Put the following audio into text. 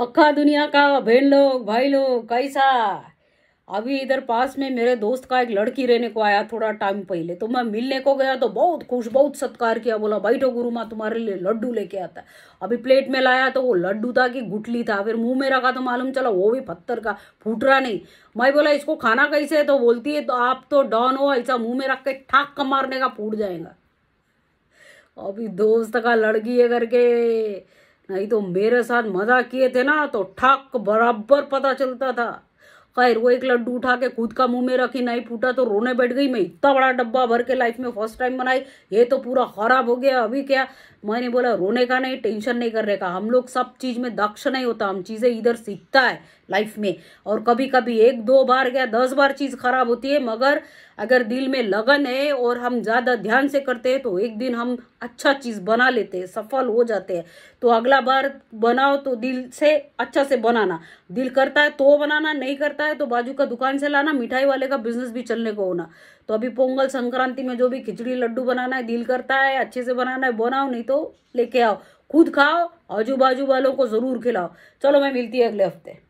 अक्खा दुनिया का बहन लोग भाई लोग कैसा अभी इधर पास में मेरे दोस्त का एक लड़की रहने को आया थोड़ा टाइम पहले तो मैं मिलने को गया तो बहुत खुश बहुत सत्कार किया बोला बैठो गुरु माँ तुम्हारे लिए लड्डू लेके आता अभी प्लेट में लाया तो वो लड्डू था कि गुटली था फिर मुंह में रखा तो मालूम चला वो भी पत्थर का फूट रहा नहीं मैं बोला इसको खाना कैसे है तो बोलती है तो आप तो डॉन हो ऐसा मुंह में रख के ठाक का मारने का फूट जाएगा अभी दोस्त का लड़की है करके नहीं तो मेरे साथ मजा किए थे ना तो ठक बराबर पता चलता था खैर वो एक लड्डू उठा के खुद का मुंह में रखी नहीं फूटा तो रोने बैठ गई मैं इतना बड़ा डब्बा भर के लाइफ में फर्स्ट टाइम बनाई ये तो पूरा खराब हो गया अभी क्या मैंने बोला रोने का नहीं टेंशन नहीं करने का हम लोग सब चीज़ में दक्ष नहीं होता हम चीज़ें इधर सीखता है लाइफ में और कभी कभी एक दो बार क्या दस बार चीज़ खराब होती है मगर अगर दिल में लगन है और हम ज़्यादा ध्यान से करते हैं तो एक दिन हम अच्छा चीज़ बना लेते हैं सफल हो जाते हैं तो अगला बार बनाओ तो दिल से अच्छा से बनाना दिल करता है तो बनाना नहीं करता है तो बाजू का दुकान से लाना मिठाई वाले का बिजनेस भी चलने को होना तो अभी पोंगल संक्रांति में जो भी खिचड़ी लड्डू बनाना है दिल करता है अच्छे से बनाना है बनाओ नहीं तो लेके आओ खुद खाओ आजू बाजू वालों को जरूर खिलाओ चलो मैं मिलती है अगले हफ्ते